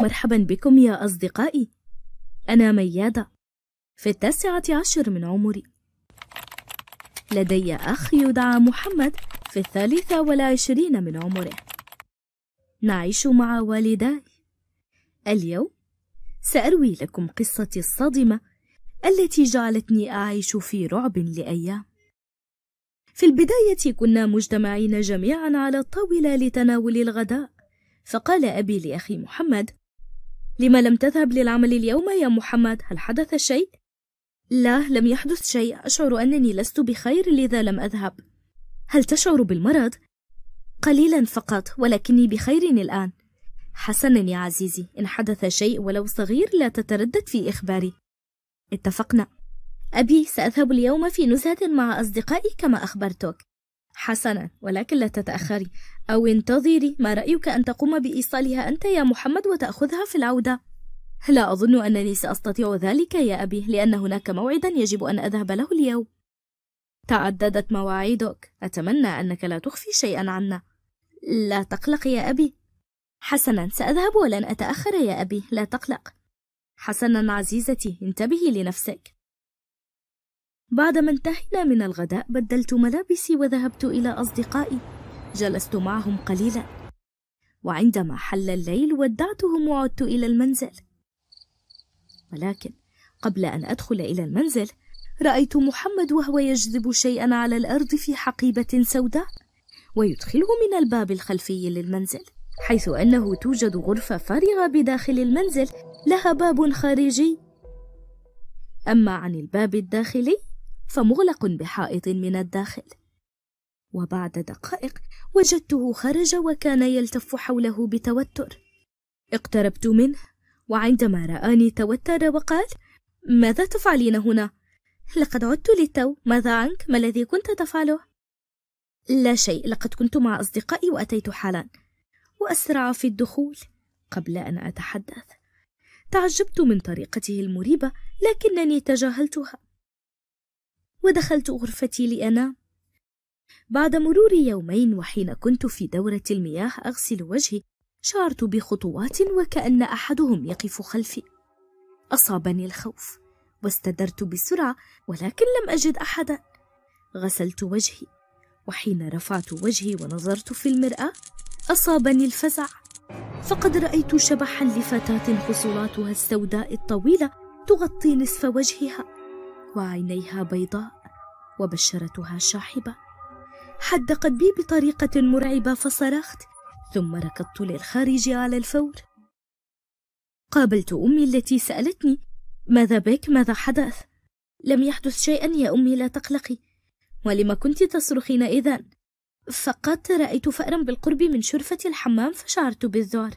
مرحبا بكم يا أصدقائي أنا ميادة في التاسعة عشر من عمري لدي أخ يدعى محمد في الثالثة والعشرين من عمره نعيش مع والداي اليوم سأروي لكم قصتي الصادمة التي جعلتني أعيش في رعب لأيام في البداية كنا مجتمعين جميعا على الطاولة لتناول الغداء فقال أبي لأخي محمد لما لم تذهب للعمل اليوم يا محمد هل حدث شيء لا لم يحدث شيء اشعر انني لست بخير لذا لم اذهب هل تشعر بالمرض قليلا فقط ولكني بخير الان حسنا يا عزيزي ان حدث شيء ولو صغير لا تتردد في اخباري اتفقنا ابي ساذهب اليوم في نزهه مع اصدقائي كما اخبرتك حسنا ولكن لا تتأخري أو انتظري ما رأيك أن تقوم بإيصالها أنت يا محمد وتأخذها في العودة؟ لا أظن أنني سأستطيع ذلك يا أبي لأن هناك موعدا يجب أن أذهب له اليوم تعددت مواعيدك أتمنى أنك لا تخفي شيئا عنا لا تقلق يا أبي حسنا سأذهب ولن أتأخر يا أبي لا تقلق حسنا عزيزتي انتبهي لنفسك بعدما انتهينا من الغداء بدلت ملابسي وذهبت إلى أصدقائي جلست معهم قليلا وعندما حل الليل ودعتهم وعدت إلى المنزل ولكن قبل أن أدخل إلى المنزل رأيت محمد وهو يجذب شيئا على الأرض في حقيبة سوداء ويدخله من الباب الخلفي للمنزل حيث أنه توجد غرفة فارغة بداخل المنزل لها باب خارجي أما عن الباب الداخلي فمغلق بحائط من الداخل وبعد دقائق وجدته خرج وكان يلتف حوله بتوتر اقتربت منه وعندما رآني توتر وقال ماذا تفعلين هنا؟ لقد عدت للتو ماذا عنك؟ ما الذي كنت تفعله؟ لا شيء لقد كنت مع أصدقائي وأتيت حالا وأسرع في الدخول قبل أن أتحدث تعجبت من طريقته المريبة لكنني تجاهلتها ودخلت غرفتي لأنام بعد مرور يومين وحين كنت في دورة المياه أغسل وجهي شعرت بخطوات وكأن أحدهم يقف خلفي أصابني الخوف واستدرت بسرعة ولكن لم أجد أحدا غسلت وجهي وحين رفعت وجهي ونظرت في المرأة أصابني الفزع فقد رأيت شبحا لفتاة خصلاتها السوداء الطويلة تغطي نصف وجهها وعينيها بيضاء وبشرتها شاحبة حدقت بي بطريقة مرعبة فصرخت ثم ركضت للخارج على الفور قابلت أمي التي سألتني ماذا بك ماذا حدث لم يحدث شيئا يا أمي لا تقلقي ولم كنت تصرخين إذا فقط رأيت فأرا بالقرب من شرفة الحمام فشعرت بالذعر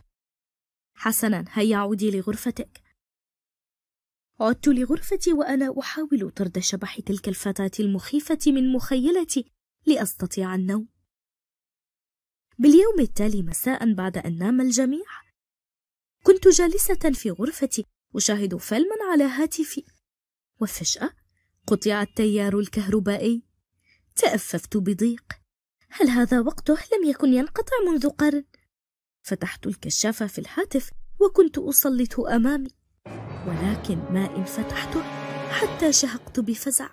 حسنا هيا عودي لغرفتك عدت لغرفتي وأنا أحاول طرد شبح تلك الفتاة المخيفة من مخيلتي لأستطيع النوم. باليوم التالي مساء بعد أن نام الجميع، كنت جالسة في غرفتي أشاهد فيلما على هاتفي، وفجأة قطع التيار الكهربائي. تأففت بضيق. هل هذا وقته لم يكن ينقطع منذ قرن؟ فتحت الكشافة في الهاتف وكنت أسلط أمامي ولكن ما إن فتحته حتى شهقت بفزع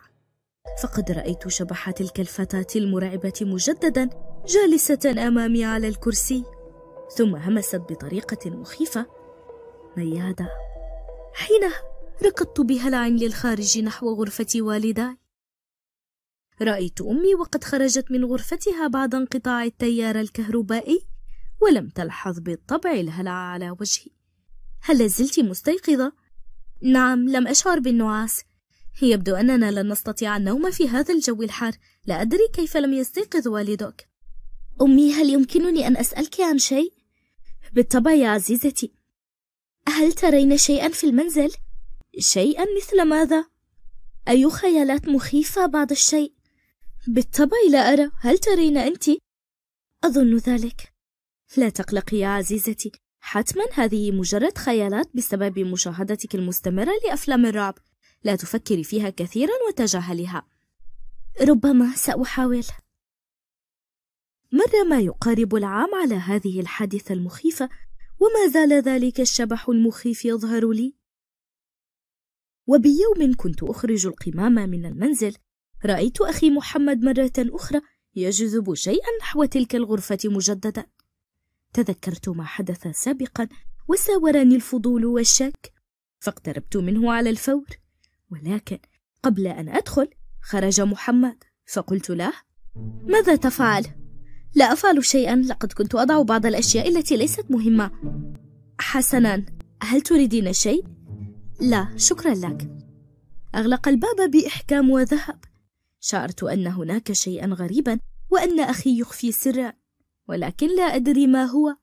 فقد رأيت شبح تلك الفتاة المرعبة مجددا جالسة أمامي على الكرسي ثم همست بطريقة مخيفة ميادة حينها ركضت بهلع للخارج نحو غرفة والداي رأيت أمي وقد خرجت من غرفتها بعد انقطاع التيار الكهربائي ولم تلحظ بالطبع الهلع على وجهي هل زلت مستيقظة؟ نعم لم أشعر بالنعاس يبدو أننا لن نستطيع النوم في هذا الجو الحار لا أدري كيف لم يستيقظ والدك أمي هل يمكنني أن أسألك عن شيء؟ بالطبع يا عزيزتي هل ترين شيئا في المنزل؟ شيئا مثل ماذا؟ أي خيالات مخيفة بعض الشيء؟ بالطبع لا أرى هل ترين أنت؟ أظن ذلك لا تقلقي يا عزيزتي حتما هذه مجرد خيالات بسبب مشاهدتك المستمرة لأفلام الرعب لا تفكري فيها كثيرا وتجاهلها ربما سأحاول مر ما يقارب العام على هذه الحادثة المخيفة وما زال ذلك الشبح المخيف يظهر لي وبيوم كنت أخرج القمامة من المنزل رأيت أخي محمد مرة أخرى يجذب شيئا نحو تلك الغرفة مجددا تذكرت ما حدث سابقا وساورني الفضول والشك فاقتربت منه على الفور ولكن قبل أن أدخل خرج محمد فقلت له ماذا تفعل؟ لا أفعل شيئا لقد كنت أضع بعض الأشياء التي ليست مهمة حسنا هل تريدين شيء؟ لا شكرا لك أغلق الباب بإحكام وذهب شعرت أن هناك شيئا غريبا وأن أخي يخفي سرا ولكن لا أدري ما هو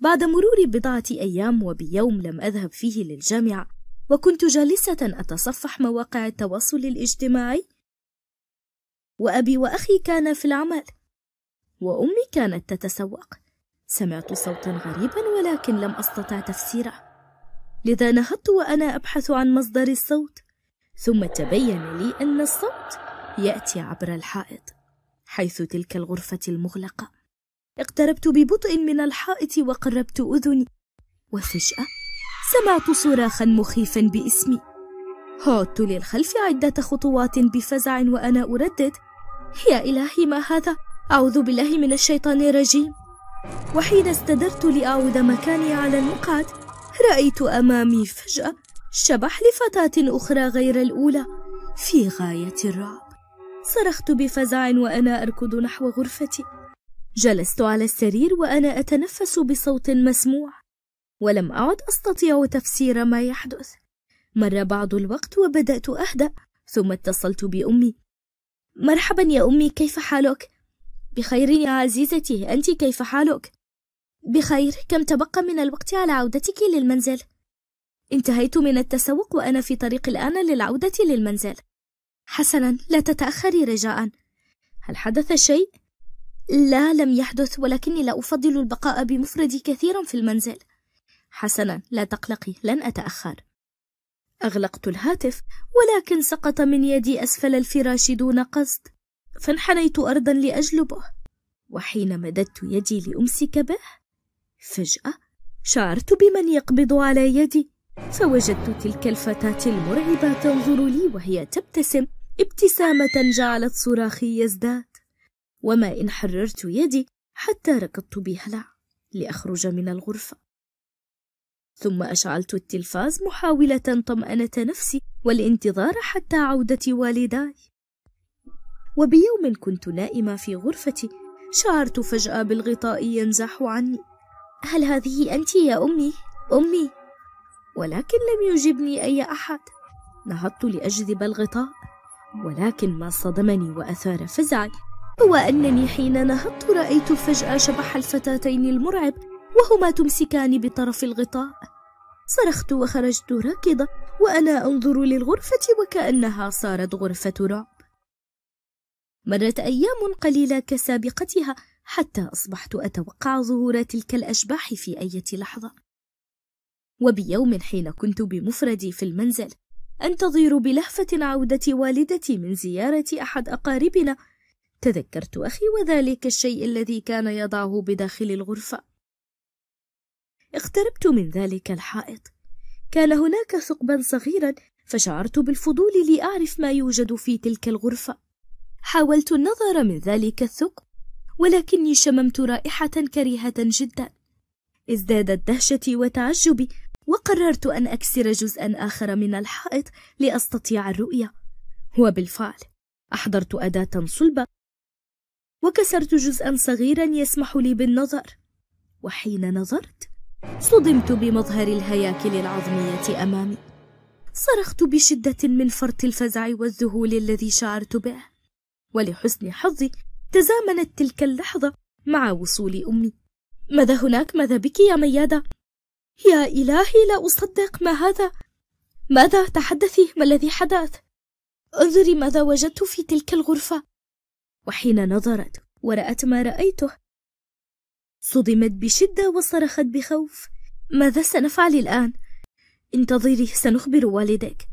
بعد مرور بضعة أيام وبيوم لم أذهب فيه للجامعة وكنت جالسة أتصفح مواقع التواصل الاجتماعي وأبي وأخي كانا في العمل وأمي كانت تتسوق سمعت صوتا غريبا ولكن لم أستطع تفسيره لذا نهضت وأنا أبحث عن مصدر الصوت ثم تبين لي أن الصوت يأتي عبر الحائط حيث تلك الغرفة المغلقة اقتربت ببطء من الحائط وقربت أذني وفجأة سمعت صراخا مخيفا باسمي عدت للخلف عدة خطوات بفزع وأنا أردد يا إلهي ما هذا أعوذ بالله من الشيطان الرجيم وحين استدرت لأعود مكاني على المقعد رأيت أمامي فجأة شبح لفتاة أخرى غير الأولى في غاية الرعب صرخت بفزع وأنا أركض نحو غرفتي جلست على السرير وأنا أتنفس بصوت مسموع ولم أعد أستطيع تفسير ما يحدث مر بعض الوقت وبدأت أهدأ ثم اتصلت بأمي مرحبا يا أمي كيف حالك؟ بخير يا عزيزتي أنت كيف حالك؟ بخير كم تبقى من الوقت على عودتك للمنزل؟ انتهيت من التسوق وأنا في طريق الآن للعودة للمنزل حسنا لا تتأخري رجاء هل حدث شيء؟ لا لم يحدث ولكني لا أفضل البقاء بمفردي كثيرا في المنزل حسنا لا تقلقي لن أتأخر أغلقت الهاتف ولكن سقط من يدي أسفل الفراش دون قصد فانحنيت أرضا لأجلبه وحين مددت يدي لأمسك به فجأة شعرت بمن يقبض على يدي فوجدت تلك الفتاة المرعبة تنظر لي وهي تبتسم ابتسامة جعلت صراخي يزداد وما إن حررت يدي حتى ركضت بهلع لأخرج من الغرفة ثم أشعلت التلفاز محاولة طمأنة نفسي والانتظار حتى عودة والداي وبيوم كنت نائمة في غرفتي شعرت فجأة بالغطاء ينزح عني هل هذه أنت يا أمي؟ أمي ولكن لم يجبني أي أحد نهضت لأجذب الغطاء ولكن ما صدمني وأثار فزعي هو أنني حين نهضت رأيت فجأة شبح الفتاتين المرعب وهما تمسكان بطرف الغطاء صرخت وخرجت راكضة وأنا أنظر للغرفة وكأنها صارت غرفة رعب مرت أيام قليلة كسابقتها حتى أصبحت أتوقع ظهور تلك الأشباح في أي لحظة وبيوم حين كنت بمفردي في المنزل أنتظر بلهفة عودة والدتي من زيارة أحد أقاربنا تذكرت أخي وذلك الشيء الذي كان يضعه بداخل الغرفة اقتربت من ذلك الحائط كان هناك ثقبا صغيرا فشعرت بالفضول لأعرف ما يوجد في تلك الغرفة حاولت النظر من ذلك الثقب ولكني شممت رائحة كريهة جدا ازدادت دهشتي وتعجبي وقررت أن أكسر جزءا آخر من الحائط لأستطيع الرؤية وبالفعل أحضرت أداة صلبة وكسرت جزءا صغيرا يسمح لي بالنظر وحين نظرت صدمت بمظهر الهياكل العظمية أمامي صرخت بشدة من فرط الفزع والذهول الذي شعرت به ولحسن حظي تزامنت تلك اللحظة مع وصول أمي ماذا هناك ماذا بك يا ميادة يا إلهي لا أصدق ما هذا ماذا تحدثي ما الذي حدث انظري ماذا وجدت في تلك الغرفة وحين نظرت ورأت ما رأيته صدمت بشدة وصرخت بخوف ماذا سنفعل الآن؟ انتظري سنخبر والدك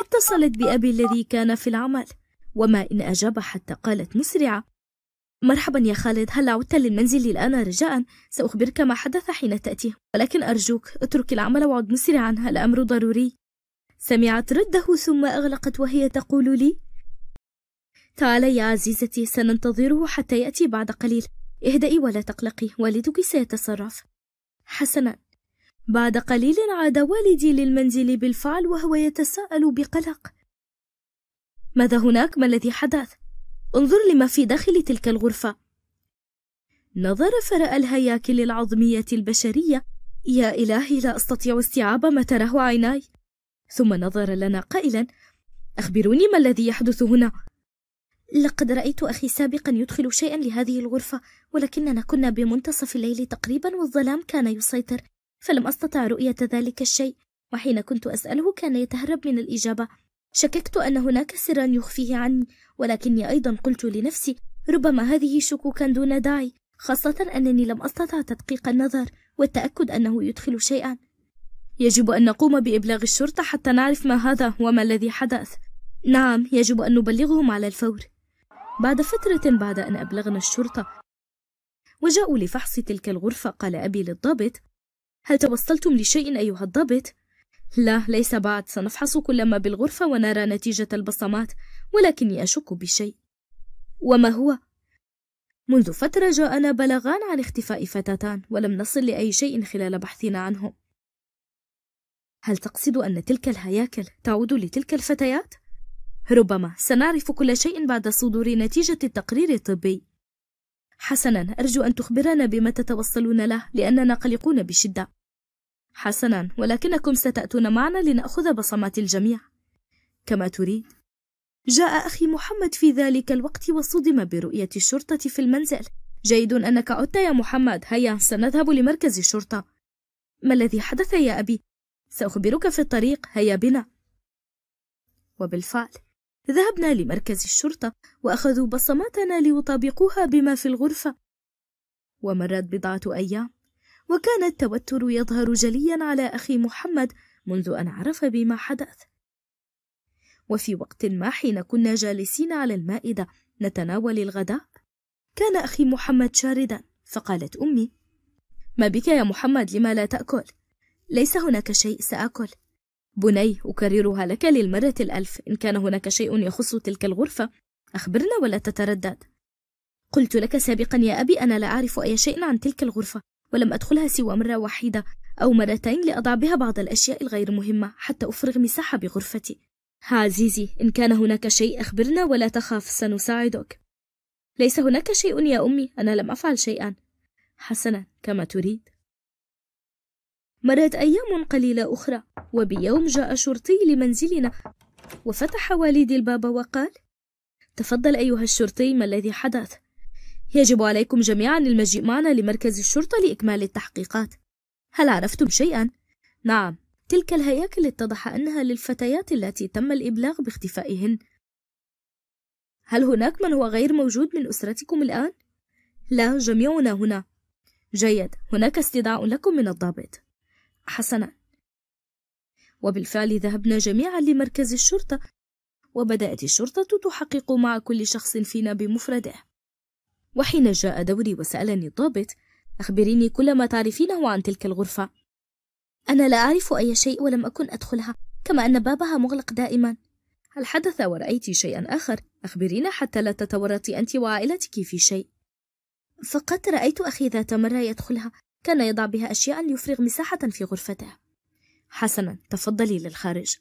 اتصلت بأبي الذي كان في العمل وما إن أجاب حتى قالت مسرعة مرحبا يا خالد هل عدت للمنزل الآن رجاء سأخبرك ما حدث حين تأتي ولكن أرجوك اترك العمل وعد مسرعا الأمر ضروري سمعت رده ثم أغلقت وهي تقول لي تعال يا عزيزتي سننتظره حتى يأتي بعد قليل اهدئي ولا تقلقي والدك سيتصرف حسنا بعد قليل عاد والدي للمنزل بالفعل وهو يتساءل بقلق ماذا هناك ما الذي حدث انظر لما في داخل تلك الغرفة نظر فرأى الهياكل العظمية البشرية يا إلهي لا أستطيع استيعاب ما تراه عيناي ثم نظر لنا قائلا أخبروني ما الذي يحدث هنا لقد رأيت أخي سابقا يدخل شيئا لهذه الغرفة ولكننا كنا بمنتصف الليل تقريبا والظلام كان يسيطر فلم أستطع رؤية ذلك الشيء وحين كنت أسأله كان يتهرب من الإجابة شككت أن هناك سرا يخفيه عني ولكني أيضا قلت لنفسي ربما هذه شكوكا دون داعي خاصة أنني لم أستطع تدقيق النظر والتأكد أنه يدخل شيئا يجب أن نقوم بإبلاغ الشرطة حتى نعرف ما هذا وما الذي حدث نعم يجب أن نبلغهم على الفور بعد فترة بعد أن أبلغنا الشرطة وجاءوا لفحص تلك الغرفة قال أبي للضابط هل توصلتم لشيء أيها الضابط؟ لا ليس بعد سنفحص كل ما بالغرفة ونرى نتيجة البصمات ولكني أشك بشيء وما هو؟ منذ فترة جاءنا بلاغان عن اختفاء فتاتان ولم نصل لأي شيء خلال بحثنا عنهم هل تقصد أن تلك الهياكل تعود لتلك الفتيات؟ ربما سنعرف كل شيء بعد صدور نتيجة التقرير الطبي حسنا أرجو أن تخبرنا بما تتوصلون له لأننا قلقون بشدة حسنا ولكنكم ستأتون معنا لنأخذ بصمات الجميع كما تريد جاء أخي محمد في ذلك الوقت وصدم برؤية الشرطة في المنزل جيد أنك عدت يا محمد هيا سنذهب لمركز الشرطة ما الذي حدث يا أبي؟ سأخبرك في الطريق هيا بنا وبالفعل ذهبنا لمركز الشرطة وأخذوا بصماتنا ليطابقوها بما في الغرفة ومرت بضعة أيام وكان التوتر يظهر جليا على أخي محمد منذ أن عرف بما حدث وفي وقت ما حين كنا جالسين على المائدة نتناول الغداء كان أخي محمد شاردا فقالت أمي ما بك يا محمد لما لا تأكل؟ ليس هناك شيء سآكل بني أكررها لك للمرة الألف إن كان هناك شيء يخص تلك الغرفة أخبرنا ولا تتردد قلت لك سابقا يا أبي أنا لا أعرف أي شيء عن تلك الغرفة ولم أدخلها سوى مرة واحدة أو مرتين لأضع بها بعض الأشياء الغير مهمة حتى أفرغ مساحة بغرفتي عزيزي إن كان هناك شيء أخبرنا ولا تخاف سنساعدك ليس هناك شيء يا أمي أنا لم أفعل شيئا حسنا كما تريد مرت أيام قليلة أخرى وبيوم جاء شرطي لمنزلنا وفتح والدي الباب وقال تفضل أيها الشرطي ما الذي حدث يجب عليكم جميعا المجيء معنا لمركز الشرطة لإكمال التحقيقات هل عرفتم شيئا؟ نعم تلك الهياكل اتضح أنها للفتيات التي تم الإبلاغ باختفائهن هل هناك من هو غير موجود من أسرتكم الآن؟ لا جميعنا هنا جيد هناك استدعاء لكم من الضابط حسنا وبالفعل ذهبنا جميعا لمركز الشرطة وبدأت الشرطة تحقق مع كل شخص فينا بمفرده وحين جاء دوري وسألني الضابط أخبريني كل ما تعرفينه عن تلك الغرفة أنا لا أعرف أي شيء ولم أكن أدخلها كما أن بابها مغلق دائما هل حدث ورأيت شيئا آخر؟ أخبرينا حتى لا تتورطي أنت وعائلتك في شيء فقط رأيت أخي ذات مرة يدخلها كان يضع بها أشياء ليفرغ مساحة في غرفته حسنا تفضلي للخارج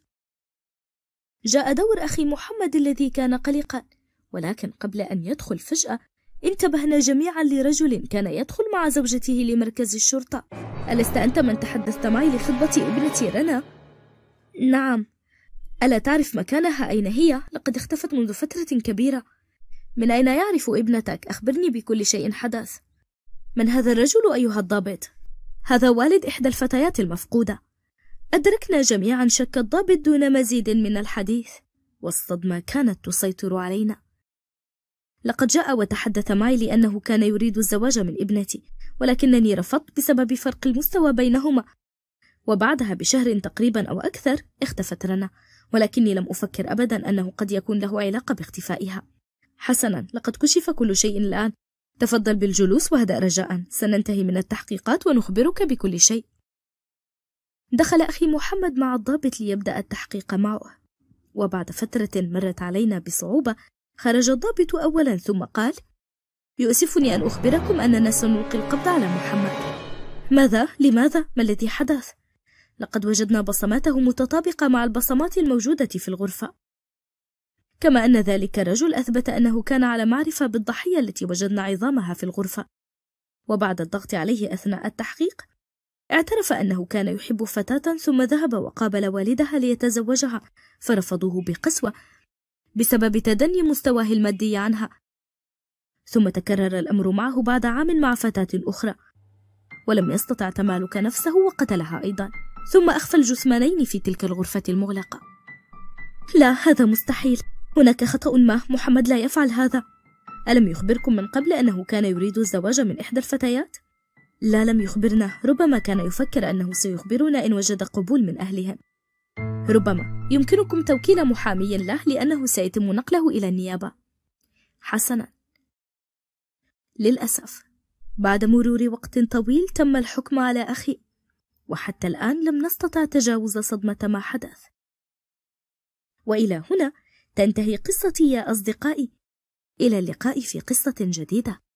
جاء دور أخي محمد الذي كان قلقا ولكن قبل أن يدخل فجأة انتبهنا جميعا لرجل كان يدخل مع زوجته لمركز الشرطة ألست أنت من تحدثت معي لخطبة ابنتي رنا؟ نعم ألا تعرف مكانها أين هي؟ لقد اختفت منذ فترة كبيرة من أين يعرف ابنتك؟ أخبرني بكل شيء حدث من هذا الرجل أيها الضابط؟ هذا والد إحدى الفتيات المفقودة أدركنا جميعا شك الضابط دون مزيد من الحديث والصدمة كانت تسيطر علينا لقد جاء وتحدث معي لأنه كان يريد الزواج من ابنتي ولكنني رفضت بسبب فرق المستوى بينهما وبعدها بشهر تقريبا أو أكثر اختفت رنا ولكني لم أفكر أبدا أنه قد يكون له علاقة باختفائها حسنا لقد كشف كل شيء الآن تفضل بالجلوس واهدأ رجاء سننتهي من التحقيقات ونخبرك بكل شيء دخل أخي محمد مع الضابط ليبدأ التحقيق معه وبعد فترة مرت علينا بصعوبة خرج الضابط أولا ثم قال يؤسفني أن أخبركم أننا سنلقي القبض على محمد ماذا؟ لماذا؟ ما الذي حدث؟ لقد وجدنا بصماته متطابقة مع البصمات الموجودة في الغرفة كما أن ذلك الرجل أثبت أنه كان على معرفة بالضحية التي وجدنا عظامها في الغرفة وبعد الضغط عليه أثناء التحقيق اعترف أنه كان يحب فتاة ثم ذهب وقابل والدها ليتزوجها فرفضوه بقسوة بسبب تدني مستواه المادي عنها ثم تكرر الأمر معه بعد عام مع فتاة أخرى ولم يستطع تمالك نفسه وقتلها أيضا ثم أخفى الجثمانين في تلك الغرفة المغلقة لا هذا مستحيل هناك خطأ ما محمد لا يفعل هذا ألم يخبركم من قبل أنه كان يريد الزواج من إحدى الفتيات؟ لا لم يخبرنا ربما كان يفكر أنه سيخبرنا إن وجد قبول من أهلهم ربما يمكنكم توكيل محامي له لأنه سيتم نقله إلى النيابة حسنا للأسف بعد مرور وقت طويل تم الحكم على أخي وحتى الآن لم نستطع تجاوز صدمة ما حدث وإلى هنا تنتهي قصتي يا أصدقائي إلى اللقاء في قصة جديدة